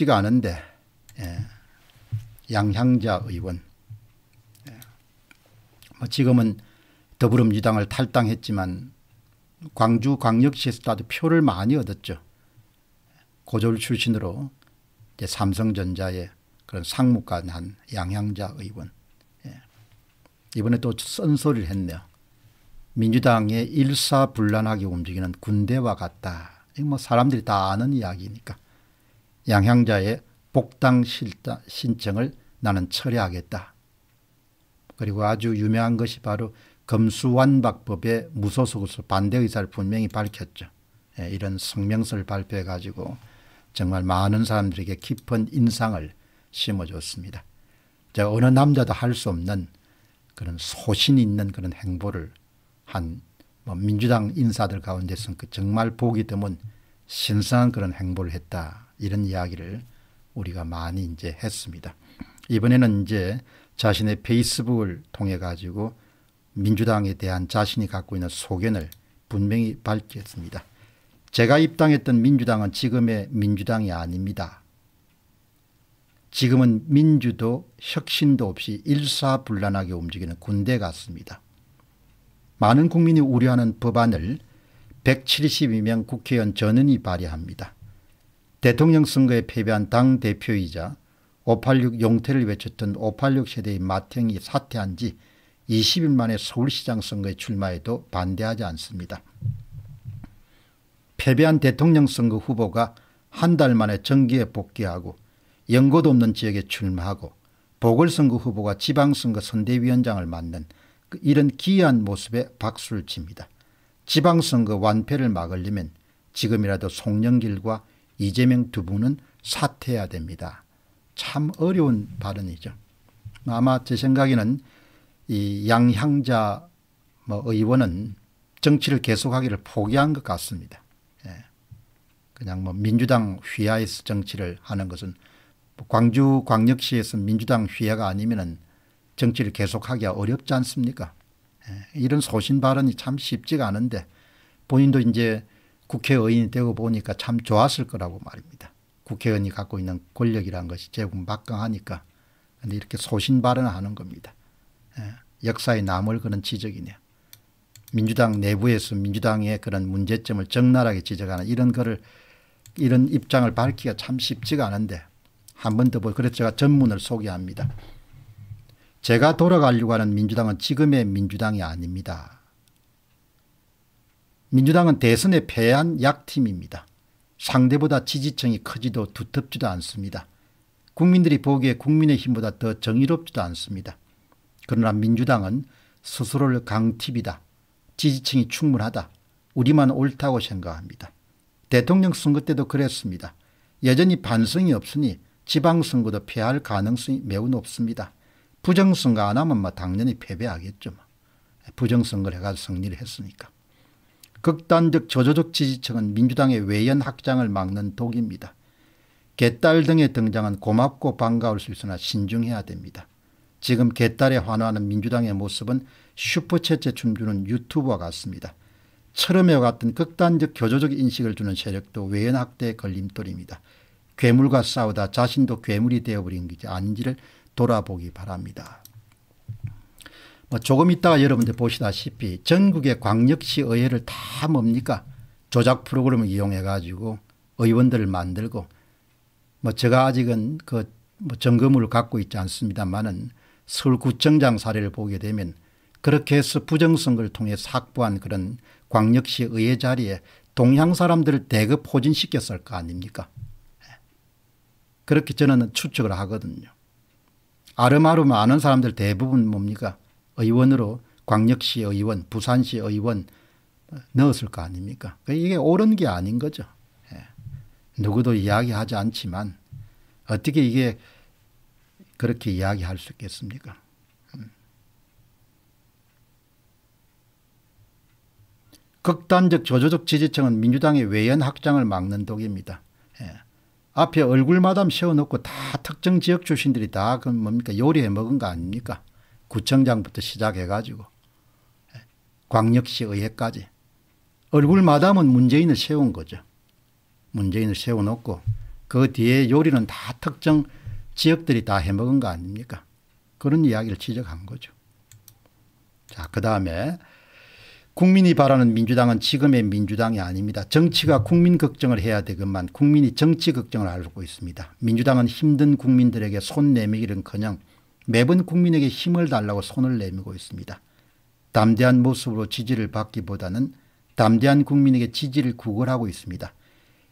쉽지가 않은데 예. 양향자 의원 예. 뭐 지금은 더불어민주당을 탈당했지만 광주 광역시에서도 아주 표를 많이 얻었죠. 고졸 출신으로 이제 삼성전자의 그런 상무까지 한 양향자 의원. 예. 이번에 또 쓴소리를 했네요. 민주당의 일사불란하게 움직이는 군대와 같다. 이뭐 사람들이 다 아는 이야기니까. 양향자의 복당 실다, 신청을 나는 철회하겠다. 그리고 아주 유명한 것이 바로 검수완박법의 무소속으로서 반대 의사를 분명히 밝혔죠. 예, 이런 성명서를 발표해 가지고 정말 많은 사람들에게 깊은 인상을 심어줬습니다. 자, 어느 남자도 할 수 없는 그런 소신 있는 그런 행보를 한뭐 민주당 인사들 가운데서는 그 정말 보기 드문 신선한 그런 행보를 했다 이런 이야기를 우리가 많이 이제 했습니다. 이번에는 이제 자신의 페이스북을 통해 가지고 민주당에 대한 자신이 갖고 있는 소견을 분명히 밝혔습니다. 제가 입당했던 민주당은 지금의 민주당이 아닙니다. 지금은 민주도 혁신도 없이 일사불란하게 움직이는 군대 같습니다. 많은 국민이 우려하는 법안을 172명 국회의원 전원이 발의합니다. 대통령 선거에 패배한 당 대표이자 586 용태를 외쳤던 586 세대의 마형이 사퇴한 지 20일 만에 서울시장 선거에 출마해도 반대하지 않습니다. 패배한 대통령 선거 후보가 한 달 만에 정기에 복귀하고 연고도 없는 지역에 출마하고 보궐선거 후보가 지방선거 선대위원장을 맡는 그 이런 기이한 모습에 박수를 칩니다. 지방선거 완패를 막으려면 지금이라도 송영길과 이재명 두 분은 사퇴해야 됩니다. 참 어려운 발언이죠. 아마 제 생각에는 이 양향자 뭐 의원은 정치를 계속하기를 포기한 것 같습니다. 예. 그냥 뭐 민주당 휘하에서 정치를 하는 것은 뭐 광주 광역시에서 민주당 휘하가 아니면 정치를 계속하기가 어렵지 않습니까? 예. 이런 소신 발언이 참 쉽지가 않은데 본인도 이제 국회의원이 되고 보니까 참 좋았을 거라고 말입니다. 국회의원이 갖고 있는 권력이란 것이 제국 막강하니까 근데 이렇게 소신 발언하는 겁니다. 예. 역사에 남을 그런 지적이네요. 민주당 내부에서 민주당의 그런 문제점을 적나라하게 지적하는 이런 글을 이런 입장을 밝기가 참 쉽지가 않은데 한 번더 보고 그래서 제가 전문을 소개합니다. 제가 돌아가려고 하는 민주당은 지금의 민주당이 아닙니다. 민주당은 대선에 패한 약팀입니다. 상대보다 지지층이 크지도 두텁지도 않습니다. 국민들이 보기에 국민의힘보다 더 정의롭지도 않습니다. 그러나 민주당은 스스로를 강팁이다. 지지층이 충분하다. 우리만 옳다고 생각합니다. 대통령 선거 때도 그랬습니다. 여전히 반성이 없으니 지방선거도 패할 가능성이 매우 높습니다. 부정선거 안 하면 뭐 당연히 패배하겠죠. 뭐. 부정선거를 해가 승리를 했으니까. 극단적 조조적 지지층은 민주당의 외연 확장을 막는 독입니다. 개딸 등의 등장은 고맙고 반가울 수 있으나 신중해야 됩니다. 지금 개딸에 환호하는 민주당의 모습은 슈퍼챗에 춤주는 유튜브와 같습니다. 철음에와 같은 극단적 교조적 인식을 주는 세력도 외연 확대의 걸림돌입니다. 괴물과 싸우다 자신도 괴물이 되어버린 게 아닌지를 돌아보기 바랍니다. 뭐 조금 이따가 여러분들 보시다시피 전국의 광역시 의회를 다 뭡니까 조작 프로그램을 이용해 가지고 의원들을 만들고 뭐 제가 아직은 그뭐 점검을 갖고 있지 않습니다만은 서울구청장 사례를 보게 되면 그렇게 해서 부정선거를 통해서 확보한 그런 광역시 의회 자리에 동향 사람들을 대거 포진시켰을 거 아닙니까 그렇게 저는 추측을 하거든요 아름아름 아는 사람들 대부분 뭡니까 의원으로 광역시 의원, 부산시 의원 어, 넣었을 거 아닙니까? 그러니까 이게 옳은 게 아닌 거죠. 예. 누구도 이야기하지 않지만 어떻게 이게 그렇게 이야기할 수 있겠습니까? 음. 극단적 조조적 지지층은 민주당의 외연 확장을 막는 독입니다. 예. 앞에 얼굴마담 세워놓고 다 특정 지역 출신들이 다그 뭡니까 요리해 먹은 거 아닙니까? 구청장부터 시작해가지고 예, 광역시 의회까지 얼굴 마담은 문재인을 세운 거죠. 문재인을 세워놓고 그 뒤에 요리는 다 특정 지역들이 다 해먹은 거 아닙니까? 그런 이야기를 지적한 거죠. 자, 그 다음에 국민이 바라는 민주당은 지금의 민주당이 아닙니다. 정치가 국민 걱정을 해야 되건만 국민이 정치 걱정을 알고 있습니다. 민주당은 힘든 국민들에게 손 내밀기는커녕 매번 국민에게 힘을 달라고 손을 내밀고 있습니다. 담대한 모습으로 지지를 받기보다는 담대한 국민에게 지지를 구걸하고 있습니다.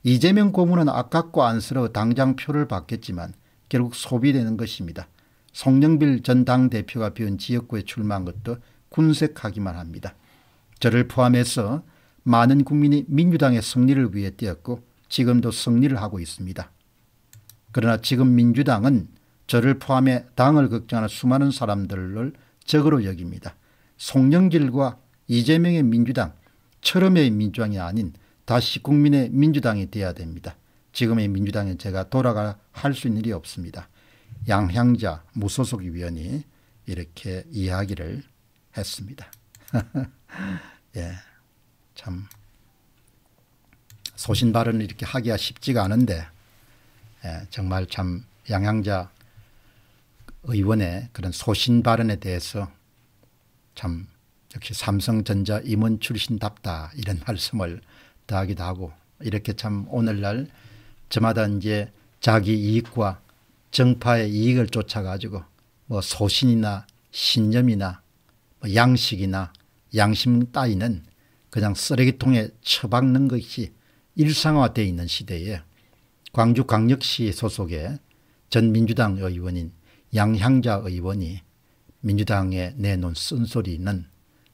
이재명 고문은 아깝고 안쓰러워 당장 표를 받겠지만 결국 소비되는 것입니다. 송영길 전 당대표가 비운 지역구에 출마한 것도 군색하기만 합니다. 저를 포함해서 많은 국민이 민주당의 승리를 위해 뛰었고 지금도 승리를 하고 있습니다. 그러나 지금 민주당은 저를 포함해 당을 걱정하는 수많은 사람들을 적으로 여깁니다. 송영길과 이재명의 민주당, 철음의 민주당이 아닌 다시 국민의 민주당이 되어야 됩니다. 지금의 민주당에 제가 돌아가 할수 있는 일이 없습니다. 양향자 무소속 위원이 이렇게 이야기를 했습니다. 예, 참 소신 발언을 이렇게 하기가 쉽지가 않은데 예, 정말 참 양향자 의원의 그런 소신 발언에 대해서 참 역시 삼성전자 임원 출신답다 이런 말씀을 더하기도 하고 이렇게 참 오늘날 저마다 이제 자기 이익과 정파의 이익을 쫓아가지고 뭐 소신이나 신념이나 뭐 양식이나 양심 따위는 그냥 쓰레기통에 처박는 것이 일상화되어 있는 시대에 광주광역시 소속의 전 민주당 의원인 양향자 의원이 민주당에 내놓은 쓴소리는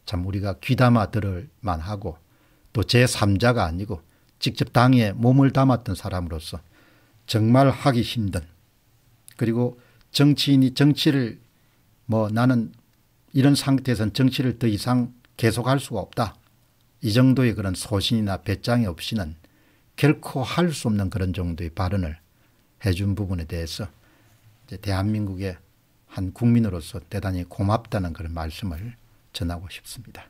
참 우리가 귀담아 들을 만하고 또 제3자가 아니고 직접 당에 몸을 담았던 사람으로서 정말 하기 힘든 그리고 정치인이 정치를 뭐 나는 이런 상태에선 정치를 더 이상 계속할 수가 없다. 이 정도의 그런 소신이나 배짱이 없이는 결코 할 수 없는 그런 정도의 발언을 해준 부분에 대해서 대한민국의 한 국민으로서 대단히 고맙다는 그런 말씀을 전하고 싶습니다.